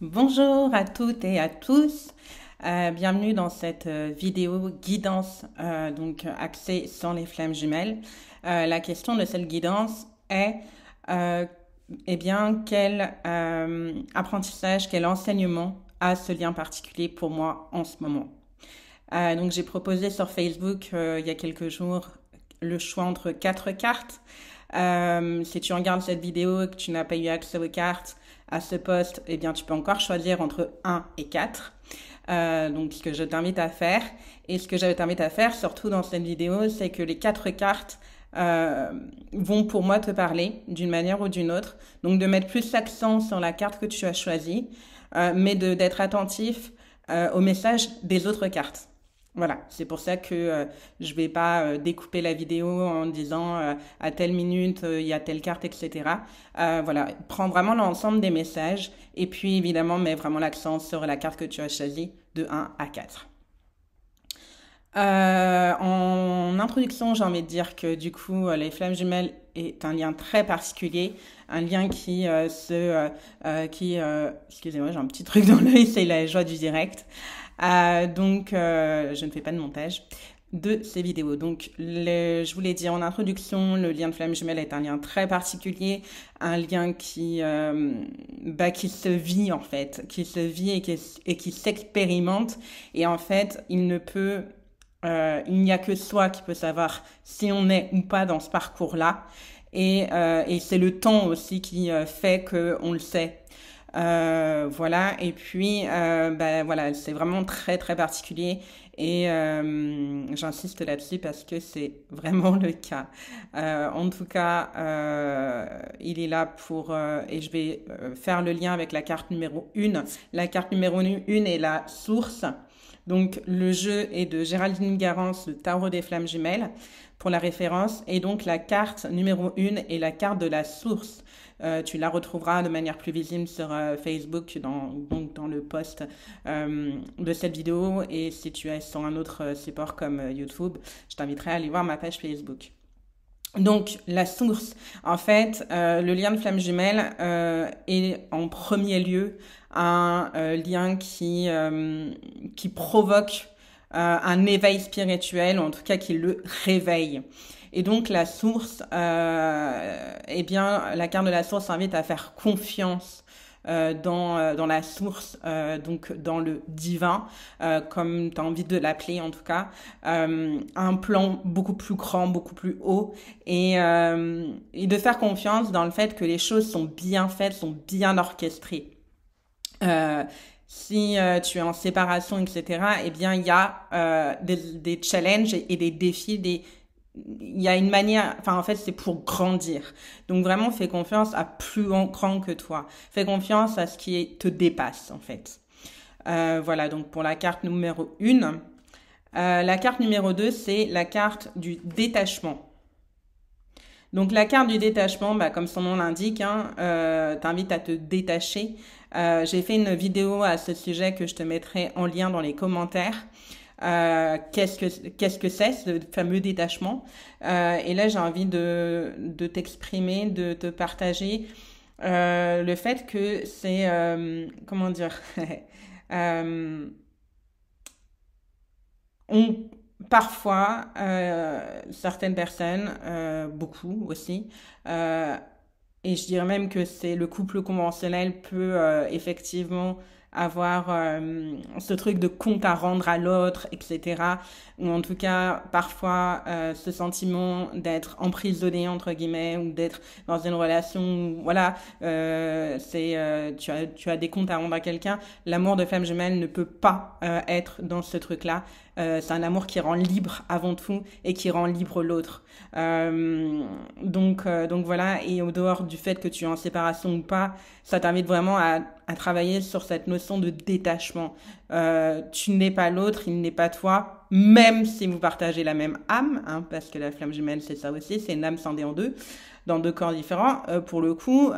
Bonjour à toutes et à tous. Euh, bienvenue dans cette euh, vidéo guidance, euh, donc axée sans les flammes jumelles. la question de cette guidance est, eh bien, quel apprentissage, quel enseignement a ce lien particulier pour moi en ce moment Donc, j'ai proposé sur Facebook il y a quelques jours le choix entre quatre cartes. si tu regardes cette vidéo et que tu n'as pas eu accès aux cartes, à ce poste, eh bien, tu peux encore choisir entre 1 et 4. Euh, donc, ce que je t'invite à faire, et ce que je t'invite à faire, surtout dans cette vidéo, c'est que les quatre cartes euh, vont pour moi te parler d'une manière ou d'une autre. Donc, de mettre plus l'accent sur la carte que tu as choisie, euh, mais d'être attentif euh, au message des autres cartes. Voilà, c'est pour ça que euh, je ne vais pas euh, découper la vidéo en disant euh, à telle minute, il y a telle carte, etc. voilà, prends vraiment l'ensemble des messages et puis évidemment mets vraiment l'accent sur la carte que tu as choisie de 1 à 4. en introduction, j'ai envie de dire que du coup, les flammes jumelles est un lien très particulier, un lien qui euh, se, euh, euh, qui, excusez-moi, j'ai un petit truc dans l'œil, c'est la joie du direct. donc, je ne fais pas de montage de ces vidéos. Donc, je vous l'ai dit en introduction, le lien de flamme jumelle est un lien très particulier, un lien qui, bah, qui se vit en fait, qui se vit et qui, et qui s'expérimente. Et en fait, il ne peut euh, il n'y a que soi qui peut savoir si on est ou pas dans ce parcours-là. Et, euh, et c'est le temps aussi qui euh, fait qu'on le sait. Euh, voilà, et puis, euh, ben voilà, c'est vraiment très, très particulier. Et euh, j'insiste là-dessus parce que c'est vraiment le cas. Euh, en tout cas, euh, il est là pour... et je vais faire le lien avec la carte numéro 1. La carte numéro 1 est la source. Donc le jeu est de Géraldine Garance, le Tarot des flammes jumelles, pour la référence. Et donc la carte numéro 1 est la carte de la source. Euh, tu la retrouveras de manière plus visible sur euh, Facebook, dans, donc dans le post euh, de cette vidéo. Et si tu es sur un autre support comme YouTube, je t'inviterai à aller voir ma page Facebook. Donc la source, en fait, euh, le lien de flamme jumelle euh, est en premier lieu un euh, lien qui, qui provoque un éveil spirituel, en tout cas qui le réveille. Et donc la source, eh bien, la carte de la source invite à faire confiance euh, dans, euh, dans la source, euh, donc dans le divin, comme tu as envie de l'appeler en tout cas, un plan beaucoup plus grand, beaucoup plus haut, et, et de faire confiance dans le fait que les choses sont bien faites, sont bien orchestrées. Euh, si tu es en séparation, etc., et eh bien, il y a des, des, challenges et, et des défis, des il y a une manière, enfin en fait c'est pour grandir. Donc vraiment fais confiance à plus grand que toi. Fais confiance à ce qui te dépasse en fait. Euh, voilà donc pour la carte numéro 1. Euh, la carte numéro 2 c'est la carte du détachement. Donc la carte du détachement, bah, comme son nom l'indique, hein, euh, t'invite à te détacher. J'ai fait une vidéo à ce sujet que je te mettrai en lien dans les commentaires. Euh, qu'est-ce que que c'est ce fameux détachement euh, Et là, j'ai envie de t'exprimer, de te partager euh, le fait que c'est comment dire. on parfois certaines personnes, beaucoup aussi. et je dirais même que c'est le couple conventionnel peut effectivement avoir euh, ce truc de compte à rendre à l'autre, etc. Ou en tout cas, parfois, euh, ce sentiment d'être emprisonné, entre guillemets, ou d'être dans une relation où, voilà, euh, c'est, tu, as, tu as des comptes à rendre à quelqu'un. L'amour de femme jumelle ne peut pas être dans ce truc-là. Euh, c'est un amour qui rend libre avant tout et qui rend libre l'autre. Euh, donc, euh, donc voilà, et au dehors du fait que tu es en séparation ou pas, ça t'invite vraiment à, travailler sur cette notion de détachement. tu n'es pas l'autre, il n'est pas toi, même si vous partagez la même âme, hein, parce que la flamme jumelle, c'est ça aussi, c'est une âme scindée en deux, dans deux corps différents. pour le coup,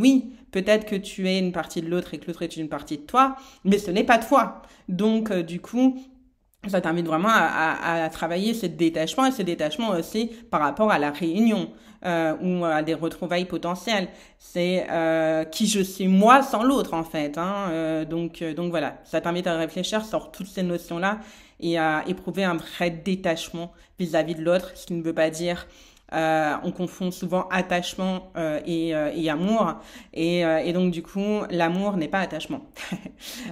oui, peut-être que tu es une partie de l'autre et que l'autre est une partie de toi, mais ce n'est pas toi. Donc, du coup, ça t'invite vraiment à, à, travailler ce détachement et ce détachement aussi par rapport à la réunion euh, ou à des retrouvailles potentielles. C'est euh, qui je suis moi sans l'autre en fait. Hein, euh, donc euh, donc voilà, ça t'invite à réfléchir sur toutes ces notions là et à éprouver un vrai détachement vis à -vis de l'autre, ce qui ne veut pas dire euh, on confond souvent attachement euh, euh, et, amour. Et, donc, du coup, l'amour n'est pas attachement.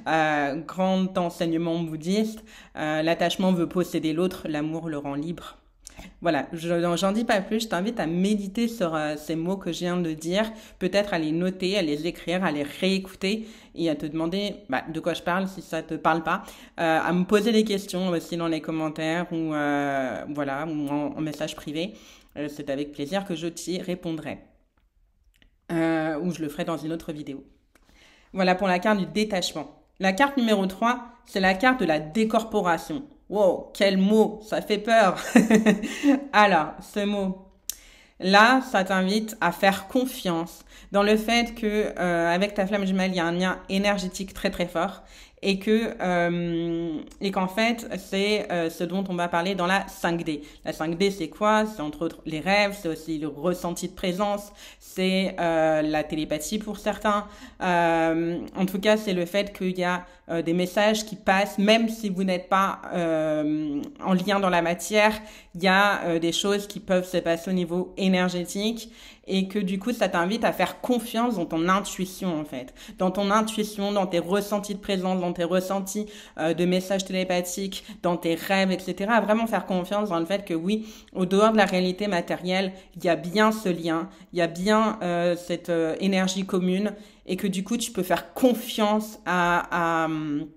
grand enseignement bouddhiste, l'attachement veut posséder l'autre, l'amour le rend libre. Voilà, j'en dis pas plus, je t'invite à méditer sur ces mots que je viens de dire, peut-être à les noter, à les écrire, à les réécouter et à te demander bah, de quoi je parle si ça te parle pas, à me poser des questions aussi dans les commentaires ou voilà ou en message privé. Euh, c'est avec plaisir que je t'y répondrai. Euh, ou je le ferai dans une autre vidéo. Voilà pour la carte du détachement. La carte numéro 3, c'est la carte de la décorporation. Wow, quel mot, ça fait peur. Alors, ce mot, là, ça t'invite à faire confiance dans le fait que euh, avec ta flamme jumelle, il y a un lien énergétique très très fort et que euh, et qu'en fait c'est euh, ce dont on va parler dans la 5D. La 5D c'est quoi C'est entre autres les rêves, c'est aussi le ressenti de présence, c'est euh, la télépathie pour certains. Euh, en tout cas, c'est le fait qu'il y a euh, des messages qui passent, même si vous n'êtes pas euh, en lien dans la matière, il y a euh, des choses qui peuvent se passer au niveau énergétique et que du coup, ça t'invite à faire confiance dans ton intuition en fait, dans ton intuition, dans tes ressentis de présence, dans tes ressentis de messages télépathiques, dans tes rêves, etc. À vraiment faire confiance dans le fait que oui, au dehors de la réalité matérielle, il y a bien ce lien, il y a bien cette énergie commune et que du coup tu peux faire confiance à, à hum,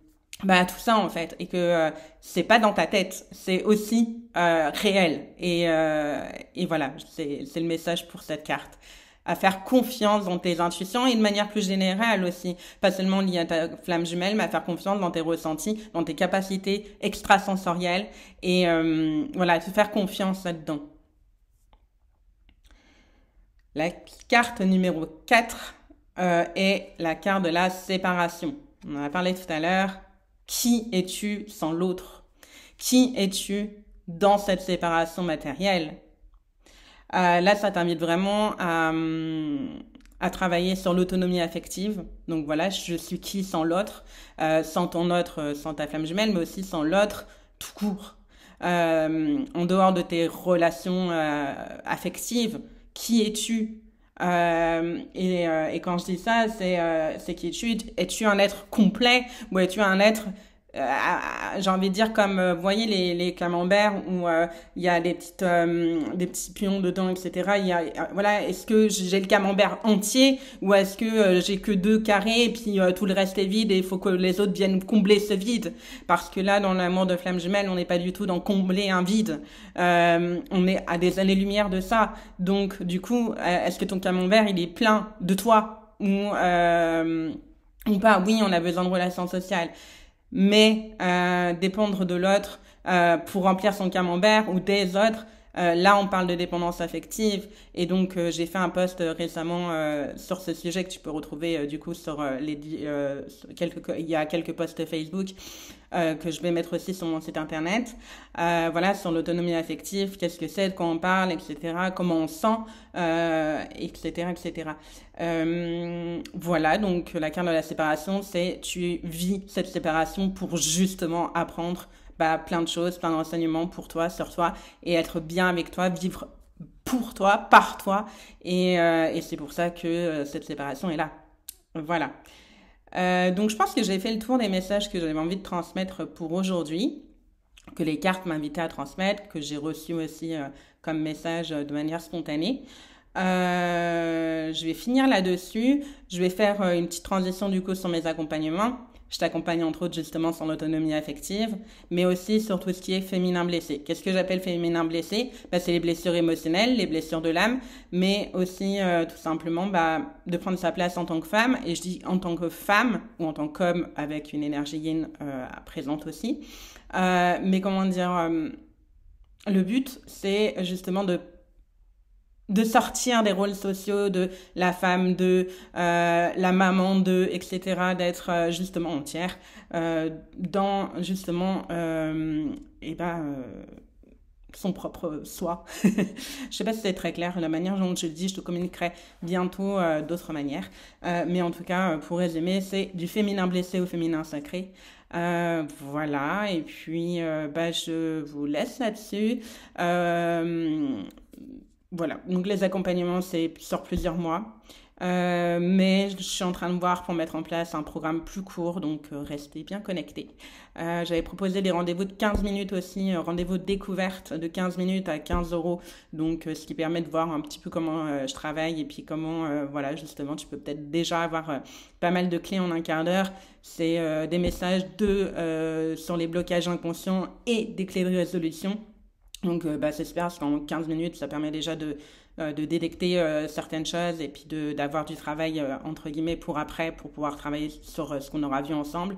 bah, tout ça en fait et que euh, c'est pas dans ta tête c'est aussi euh, réel et, euh, et voilà c'est le message pour cette carte à faire confiance dans tes intuitions et de manière plus générale aussi pas seulement liée à ta flamme jumelle mais à faire confiance dans tes ressentis dans tes capacités extrasensorielles et euh, voilà se faire confiance là-dedans la carte numéro 4 et euh, est la carte de la séparation. On en a parlé tout à l'heure. Qui es-tu sans l'autre Qui es-tu dans cette séparation matérielle euh, Là, ça t'invite vraiment euh, à, travailler sur l'autonomie affective. Donc voilà, je suis qui sans l'autre, sans ton autre, sans ta flamme jumelle, mais aussi sans l'autre tout court. en dehors de tes relations affectives, qui es-tu euh, et, euh, et, quand je dis ça, c'est euh, c'est que tu es-tu un être complet ou es-tu un être euh, j'ai envie de dire comme euh, vous voyez les, les camemberts où euh, il y a des petites des petits pions dedans etc il y a, voilà est-ce que j'ai le camembert entier ou est-ce que j'ai que deux carrés et puis tout le reste est vide et il faut que les autres viennent combler ce vide parce que là dans l'amour de flamme jumelle on n'est pas du tout dans combler un vide on est à des années lumière de ça donc du coup est-ce que ton camembert il est plein de toi ou ou pas oui on a besoin de relations sociales mais euh, dépendre de l'autre euh, pour remplir son camembert ou des autres, euh, là, on parle de dépendance affective et donc euh, j'ai fait un post euh, récemment sur ce sujet que tu peux retrouver du coup sur les quelques il y a quelques posts Facebook que je vais mettre aussi sur mon site internet. voilà sur l'autonomie affective, qu'est-ce que c'est, de quoi on parle, etc. Comment on sent, etc. etc. voilà donc la carte de la séparation, c'est tu vis cette séparation pour justement apprendre bah, plein de choses, plein de pour toi, sur toi, et être bien avec toi, vivre pour toi, par toi. Et, euh, et c'est pour ça que euh, cette séparation est là. Voilà. Euh, donc je pense que j'ai fait le tour des messages que j'avais envie de transmettre pour aujourd'hui, que les cartes m'invitaient à transmettre, que j'ai reçu aussi comme message de manière spontanée. je vais finir là-dessus. Je vais faire une petite transition du coup sur mes accompagnements. Je t'accompagne entre autres justement sur l'autonomie affective, mais aussi sur tout ce qui est féminin blessé. Qu'est-ce que j'appelle féminin blessé bah, C'est les blessures émotionnelles, les blessures de l'âme, mais aussi euh, tout simplement bah, de prendre sa place en tant que femme. Et je dis en tant que femme ou en tant qu'homme avec une énergie yin euh, présente aussi. Euh, mais comment dire, euh, le but c'est justement de de sortir des rôles sociaux de la femme de euh, la maman de etc d'être euh, justement entière euh, dans justement euh, et ben euh, son propre soi je sais pas si c'est très clair la manière dont je le dis je te communiquerai bientôt euh, d'autres manières mais en tout cas pour résumer c'est du féminin blessé au féminin sacré euh, voilà, et puis bah, je vous laisse là-dessus. Euh, voilà, donc les accompagnements, c'est sur plusieurs mois. Euh, mais je suis en train de voir pour mettre en place un programme plus court, donc euh, restez bien connectés. Euh, j'avais proposé des rendez-vous de 15 minutes aussi, rendez-vous découverte de 15 minutes à 15 euros, donc ce qui permet de voir un petit peu comment je travaille et puis comment, voilà, justement, tu peux peut-être déjà avoir pas mal de clés en un quart d'heure. C'est des messages de sur les blocages inconscients et des clés de résolution. Donc, euh, bah, c'est super en qu'en 15 minutes, ça permet déjà de euh, de détecter euh, certaines choses et puis d'avoir du travail, euh, entre guillemets, pour après, pour pouvoir travailler sur ce qu'on aura vu ensemble.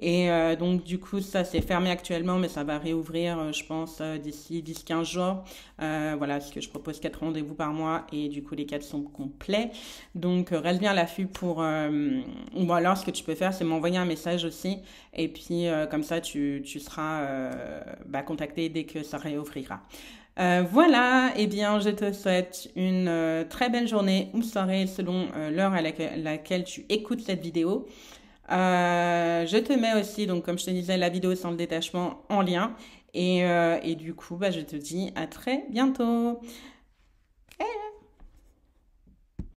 Et donc, du coup, ça s'est fermé actuellement, mais ça va réouvrir, je pense, d'ici 10-15 jours. voilà, ce que je propose quatre rendez-vous par mois et du coup, les 4 sont complets. Donc, reste bien à l'affût pour. ou alors, ce que tu peux faire, c'est m'envoyer un message aussi. Et puis, comme ça, tu, seras bah, contacté dès que ça réouvrira. Euh, voilà, eh bien, je te souhaite une euh, très belle journée ou soirée selon euh, l'heure à laquelle, tu écoutes cette vidéo. je te mets aussi, donc comme je te disais, la vidéo sans le détachement en lien. Et, du coup, bah, je te dis à très bientôt.